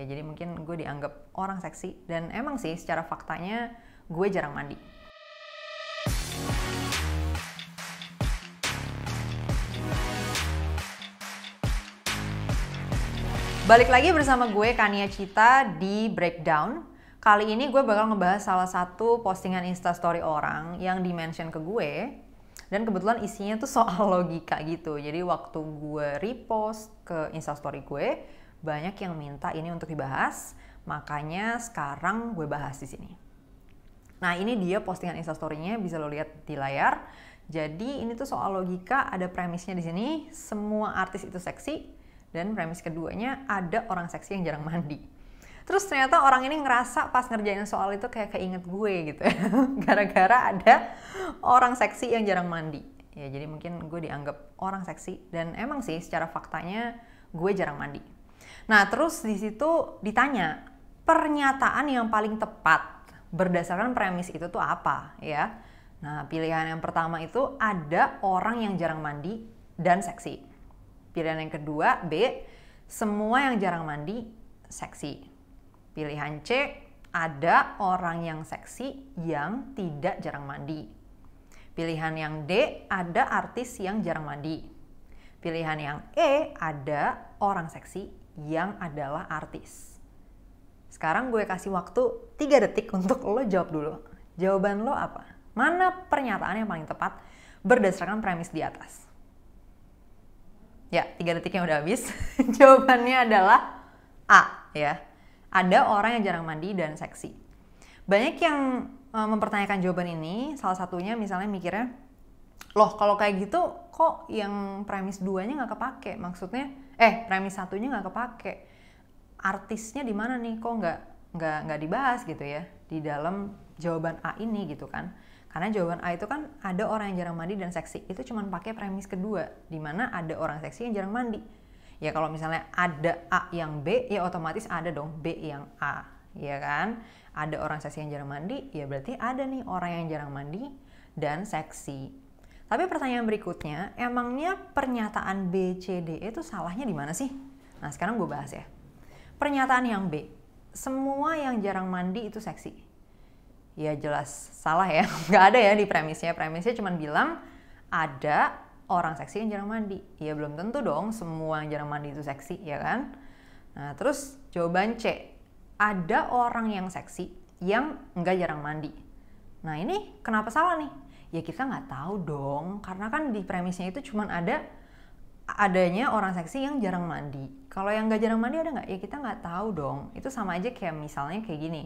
ya jadi mungkin gue dianggap orang seksi dan emang sih secara faktanya gue jarang mandi Balik lagi bersama gue Kania Cita di Breakdown. Kali ini gue bakal ngebahas salah satu postingan instastory orang yang dimention ke gue. Dan kebetulan isinya tuh soal logika gitu. Jadi waktu gue repost ke instastory gue, banyak yang minta ini untuk dibahas, makanya sekarang gue bahas di sini. Nah ini dia postingan story-nya bisa lo lihat di layar. Jadi ini tuh soal logika ada premisnya di sini semua artis itu seksi dan premis keduanya ada orang seksi yang jarang mandi. Terus ternyata orang ini ngerasa pas ngerjain soal itu kayak keinget gue gitu ya. Gara-gara ada orang seksi yang jarang mandi. Ya jadi mungkin gue dianggap orang seksi dan emang sih secara faktanya gue jarang mandi. Nah, terus di situ ditanya, pernyataan yang paling tepat berdasarkan premis itu tuh apa, ya? Nah, pilihan yang pertama itu ada orang yang jarang mandi dan seksi. Pilihan yang kedua B, semua yang jarang mandi seksi. Pilihan C, ada orang yang seksi yang tidak jarang mandi. Pilihan yang D, ada artis yang jarang mandi. Pilihan yang E, ada orang seksi yang adalah artis. Sekarang gue kasih waktu 3 detik untuk lo jawab dulu. Jawaban lo apa? Mana pernyataan yang paling tepat berdasarkan premis di atas? Ya, 3 detiknya udah habis. Jawabannya adalah A ya. Ada orang yang jarang mandi dan seksi. Banyak yang eh, mempertanyakan jawaban ini, salah satunya misalnya mikirnya, loh kalau kayak gitu kok yang premis duanya nggak kepake? Maksudnya eh premis satunya nggak kepake artisnya di mana nih kok nggak nggak nggak dibahas gitu ya di dalam jawaban A ini gitu kan karena jawaban A itu kan ada orang yang jarang mandi dan seksi itu cuma pakai premis kedua di mana ada orang seksi yang jarang mandi ya kalau misalnya ada A yang B ya otomatis ada dong B yang A ya kan ada orang seksi yang jarang mandi ya berarti ada nih orang yang jarang mandi dan seksi tapi pertanyaan berikutnya, emangnya pernyataan B, C, D itu e salahnya di mana sih? Nah, sekarang gue bahas ya. Pernyataan yang B, semua yang jarang mandi itu seksi. Ya jelas salah ya, nggak ada ya di premisnya. Premisnya cuma bilang ada orang seksi yang jarang mandi. Ya belum tentu dong semua yang jarang mandi itu seksi, ya kan? Nah terus jawaban C, ada orang yang seksi yang nggak jarang mandi. Nah ini kenapa salah nih? ya kita nggak tahu dong karena kan di premisnya itu cuma ada adanya orang seksi yang jarang mandi kalau yang nggak jarang mandi ada nggak ya kita nggak tahu dong itu sama aja kayak misalnya kayak gini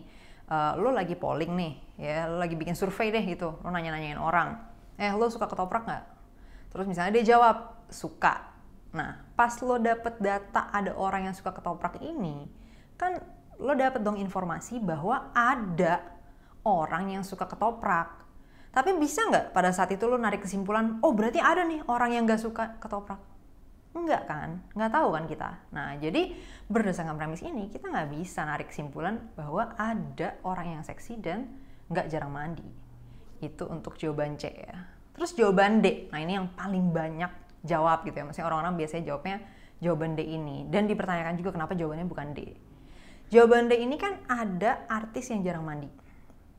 uh, lo lagi polling nih ya lo lagi bikin survei deh gitu lo nanya-nanyain orang eh lo suka ketoprak nggak terus misalnya dia jawab suka nah pas lo dapet data ada orang yang suka ketoprak ini kan lo dapet dong informasi bahwa ada orang yang suka ketoprak tapi bisa nggak pada saat itu lo narik kesimpulan, oh berarti ada nih orang yang nggak suka ketoprak? nggak kan? Nggak tahu kan kita. Nah, jadi berdasarkan premis ini, kita nggak bisa narik kesimpulan bahwa ada orang yang seksi dan nggak jarang mandi. Itu untuk jawaban C ya. Terus jawaban D, nah ini yang paling banyak jawab gitu ya. Maksudnya orang-orang biasanya jawabnya jawaban D ini. Dan dipertanyakan juga kenapa jawabannya bukan D. Jawaban D ini kan ada artis yang jarang mandi.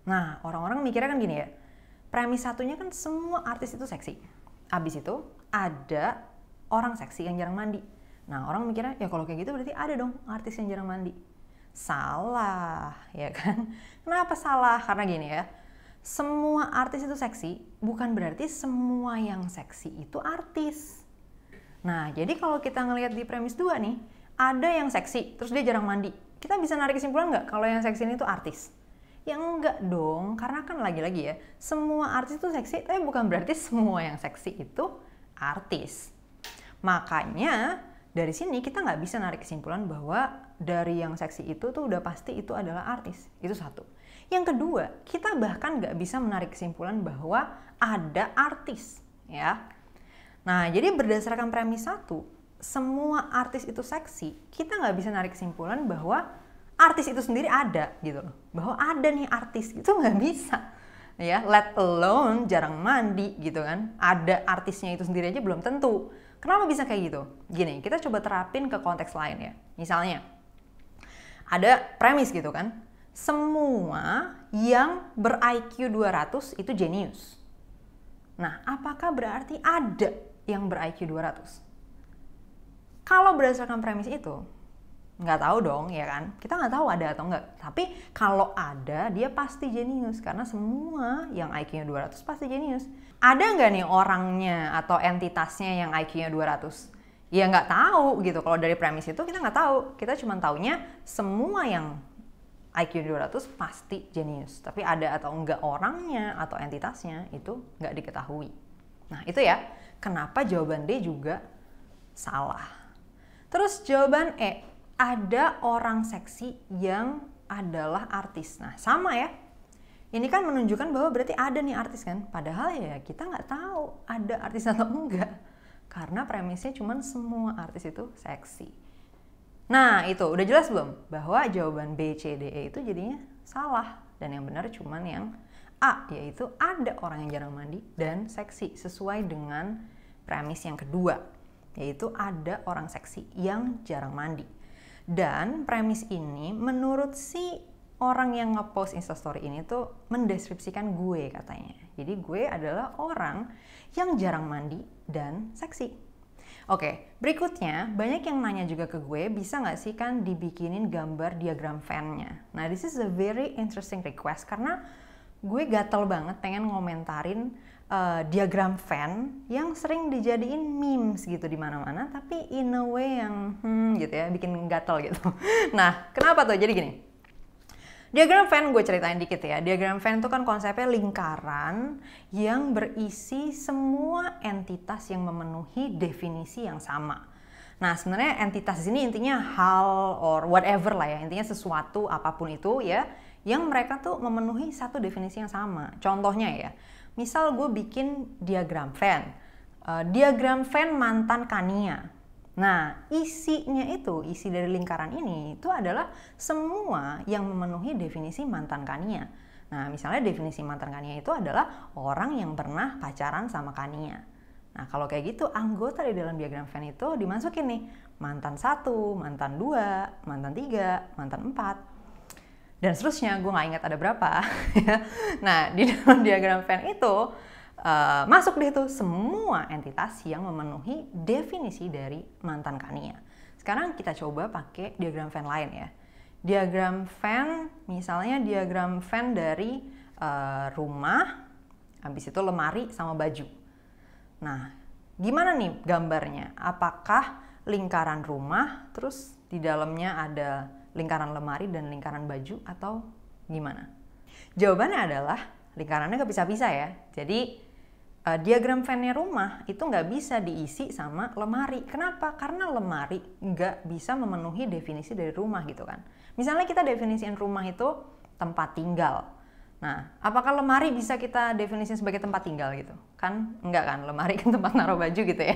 Nah, orang-orang mikirnya kan gini ya, premis satunya kan semua artis itu seksi. Abis itu ada orang seksi yang jarang mandi. Nah orang mikirnya ya kalau kayak gitu berarti ada dong artis yang jarang mandi. Salah ya kan? Kenapa salah? Karena gini ya, semua artis itu seksi bukan berarti semua yang seksi itu artis. Nah, jadi kalau kita ngelihat di premis 2 nih, ada yang seksi, terus dia jarang mandi. Kita bisa narik kesimpulan nggak kalau yang seksi ini tuh artis? Ya enggak dong, karena kan lagi-lagi ya, semua artis itu seksi, tapi bukan berarti semua yang seksi itu artis. Makanya dari sini kita nggak bisa narik kesimpulan bahwa dari yang seksi itu tuh udah pasti itu adalah artis. Itu satu. Yang kedua, kita bahkan nggak bisa menarik kesimpulan bahwa ada artis, ya. Nah, jadi berdasarkan premis satu, semua artis itu seksi, kita nggak bisa narik kesimpulan bahwa artis itu sendiri ada gitu loh bahwa ada nih artis itu nggak bisa ya let alone jarang mandi gitu kan ada artisnya itu sendiri aja belum tentu kenapa bisa kayak gitu gini kita coba terapin ke konteks lain ya misalnya ada premis gitu kan semua yang ber IQ 200 itu jenius nah apakah berarti ada yang ber IQ 200 kalau berdasarkan premis itu nggak tahu dong ya kan kita nggak tahu ada atau nggak tapi kalau ada dia pasti jenius karena semua yang IQ-nya 200 pasti jenius ada nggak nih orangnya atau entitasnya yang IQ-nya 200 ya nggak tahu gitu kalau dari premis itu kita nggak tahu kita cuma taunya semua yang IQ 200 pasti jenius tapi ada atau enggak orangnya atau entitasnya itu nggak diketahui nah itu ya kenapa jawaban D juga salah terus jawaban E ada orang seksi yang adalah artis. Nah, sama ya. Ini kan menunjukkan bahwa berarti ada nih artis kan. Padahal ya kita nggak tahu ada artis atau enggak. Karena premisnya cuma semua artis itu seksi. Nah, itu udah jelas belum? Bahwa jawaban B, C, D, E itu jadinya salah. Dan yang benar cuma yang A, yaitu ada orang yang jarang mandi dan seksi sesuai dengan premis yang kedua, yaitu ada orang seksi yang jarang mandi. Dan premis ini menurut si orang yang ngepost instastory ini tuh mendeskripsikan gue katanya. Jadi gue adalah orang yang jarang mandi dan seksi. Oke, berikutnya banyak yang nanya juga ke gue, bisa nggak sih kan dibikinin gambar diagram fan-nya? Nah, this is a very interesting request karena gue gatel banget pengen ngomentarin uh, diagram fan yang sering dijadiin memes gitu di mana-mana tapi in a way yang hmm, gitu ya bikin gatel gitu. Nah, kenapa tuh? Jadi gini. Diagram Venn gue ceritain dikit ya. Diagram Venn itu kan konsepnya lingkaran yang berisi semua entitas yang memenuhi definisi yang sama. Nah, sebenarnya entitas ini intinya hal or whatever lah ya. Intinya sesuatu apapun itu ya yang mereka tuh memenuhi satu definisi yang sama. Contohnya ya, Misal gue bikin diagram Venn, uh, eh, diagram Venn mantan Kania. Nah, isinya itu, isi dari lingkaran ini itu adalah semua yang memenuhi definisi mantan Kania. Nah, misalnya definisi mantan Kania itu adalah orang yang pernah pacaran sama Kania. Nah, kalau kayak gitu, anggota di dalam diagram Venn itu dimasukin nih, mantan satu, mantan dua, mantan tiga, mantan empat dan seterusnya gue nggak ingat ada berapa nah di dalam diagram Venn itu uh, masuk deh tuh semua entitas yang memenuhi definisi dari mantan kania sekarang kita coba pakai diagram Venn lain ya diagram Venn misalnya diagram Venn dari uh, rumah habis itu lemari sama baju nah gimana nih gambarnya apakah lingkaran rumah terus di dalamnya ada lingkaran lemari dan lingkaran baju atau gimana? Jawabannya adalah lingkarannya nggak bisa bisa ya. Jadi uh, diagram fan rumah itu nggak bisa diisi sama lemari. Kenapa? Karena lemari nggak bisa memenuhi definisi dari rumah gitu kan. Misalnya kita definisiin rumah itu tempat tinggal. Nah, apakah lemari bisa kita definisikan sebagai tempat tinggal gitu? Kan enggak kan, lemari kan tempat naruh baju gitu ya.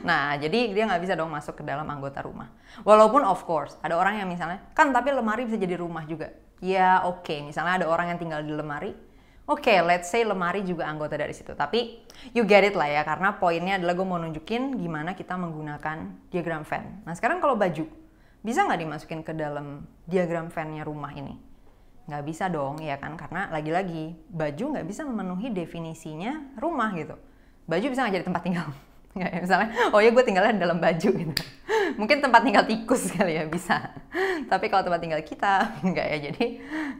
Nah, jadi dia nggak bisa dong masuk ke dalam anggota rumah. Walaupun of course, ada orang yang misalnya, kan tapi lemari bisa jadi rumah juga. Ya oke, okay. misalnya ada orang yang tinggal di lemari, Oke, okay, let's say lemari juga anggota dari situ. Tapi you get it lah ya, karena poinnya adalah gue mau nunjukin gimana kita menggunakan diagram fan Nah sekarang kalau baju, bisa nggak dimasukin ke dalam diagram Venn-nya rumah ini? nggak bisa dong ya kan karena lagi-lagi baju nggak bisa memenuhi definisinya rumah gitu baju bisa nggak jadi tempat tinggal nggak ya misalnya oh ya gue tinggalnya dalam baju gitu mungkin tempat tinggal tikus kali ya bisa tapi kalau tempat tinggal kita nggak ya jadi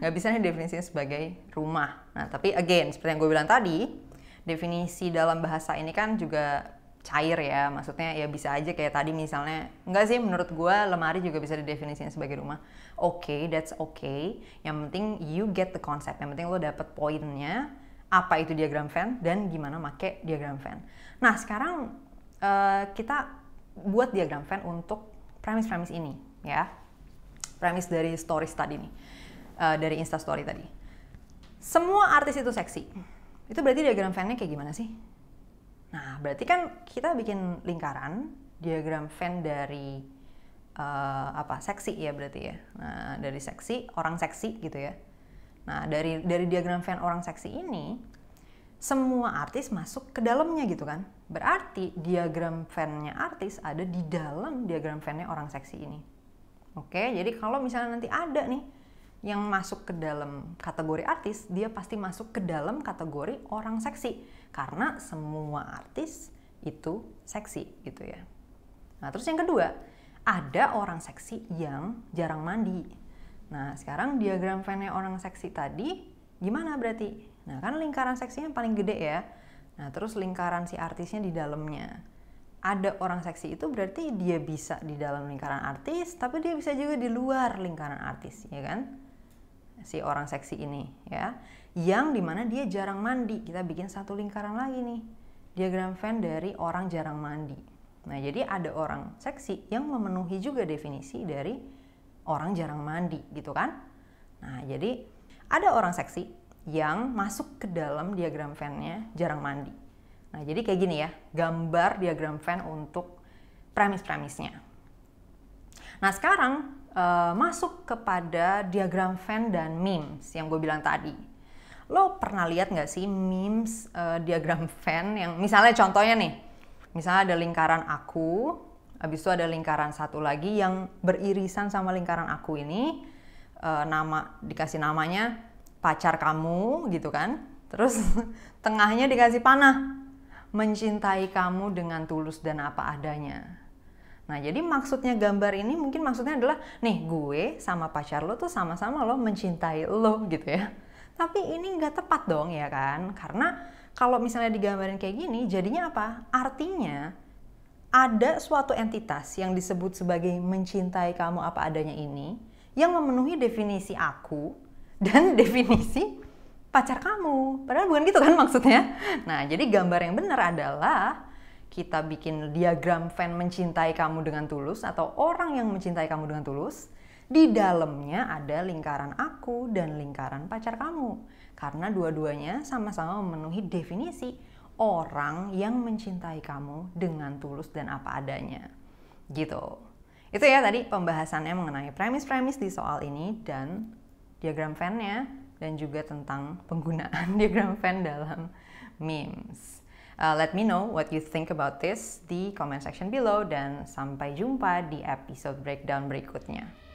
nggak bisa nih definisinya sebagai rumah nah tapi again seperti yang gue bilang tadi definisi dalam bahasa ini kan juga cair ya maksudnya ya bisa aja kayak tadi misalnya enggak sih menurut gue lemari juga bisa didefinisikan sebagai rumah oke okay, that's okay yang penting you get the concept yang penting lo dapet poinnya apa itu diagram fan dan gimana make diagram fan nah sekarang uh, kita buat diagram fan untuk premis-premis ini ya premis dari story tadi nih uh, dari story tadi semua artis itu seksi itu berarti diagram Venn-nya kayak gimana sih Nah, berarti kan kita bikin lingkaran, diagram Venn dari uh, apa? seksi ya berarti ya. Nah, dari seksi, orang seksi gitu ya. Nah, dari dari diagram Venn orang seksi ini semua artis masuk ke dalamnya gitu kan. Berarti diagram Venn-nya artis ada di dalam diagram Venn-nya orang seksi ini. Oke, jadi kalau misalnya nanti ada nih yang masuk ke dalam kategori artis, dia pasti masuk ke dalam kategori orang seksi karena semua artis itu seksi gitu ya. Nah, terus yang kedua, ada orang seksi yang jarang mandi. Nah, sekarang diagram Venn orang seksi tadi gimana berarti? Nah, kan lingkaran seksinya paling gede ya. Nah, terus lingkaran si artisnya di dalamnya. Ada orang seksi itu berarti dia bisa di dalam lingkaran artis, tapi dia bisa juga di luar lingkaran artis, ya kan? si orang seksi ini ya yang dimana dia jarang mandi kita bikin satu lingkaran lagi nih diagram Venn dari orang jarang mandi nah jadi ada orang seksi yang memenuhi juga definisi dari orang jarang mandi gitu kan nah jadi ada orang seksi yang masuk ke dalam diagram Venn-nya jarang mandi nah jadi kayak gini ya gambar diagram Venn untuk premis-premisnya Nah sekarang uh, masuk kepada diagram Venn dan memes yang gue bilang tadi. Lo pernah lihat nggak sih memes uh, eh, diagram Venn yang misalnya contohnya nih, misalnya ada lingkaran aku, habis itu ada lingkaran satu lagi yang beririsan sama lingkaran aku ini, uh, nama dikasih namanya pacar kamu gitu kan, terus tengahnya dikasih panah mencintai kamu dengan tulus dan apa adanya Nah, jadi maksudnya gambar ini mungkin maksudnya adalah nih gue sama pacar lo tuh sama-sama lo mencintai lo gitu ya. Tapi ini nggak tepat dong ya kan? Karena kalau misalnya digambarin kayak gini, jadinya apa? Artinya ada suatu entitas yang disebut sebagai mencintai kamu apa adanya ini yang memenuhi definisi aku dan definisi pacar kamu. Padahal bukan gitu kan maksudnya. Nah, jadi gambar yang benar adalah kita bikin diagram fan mencintai kamu dengan tulus atau orang yang mencintai kamu dengan tulus, di dalamnya ada lingkaran aku dan lingkaran pacar kamu. Karena dua-duanya sama-sama memenuhi definisi orang yang mencintai kamu dengan tulus dan apa adanya. Gitu. Itu ya tadi pembahasannya mengenai premis-premis di soal ini dan diagram fan-nya dan juga tentang penggunaan diagram fan dalam memes. Uh, let me know what you think about this di comment section below dan sampai jumpa di episode breakdown berikutnya.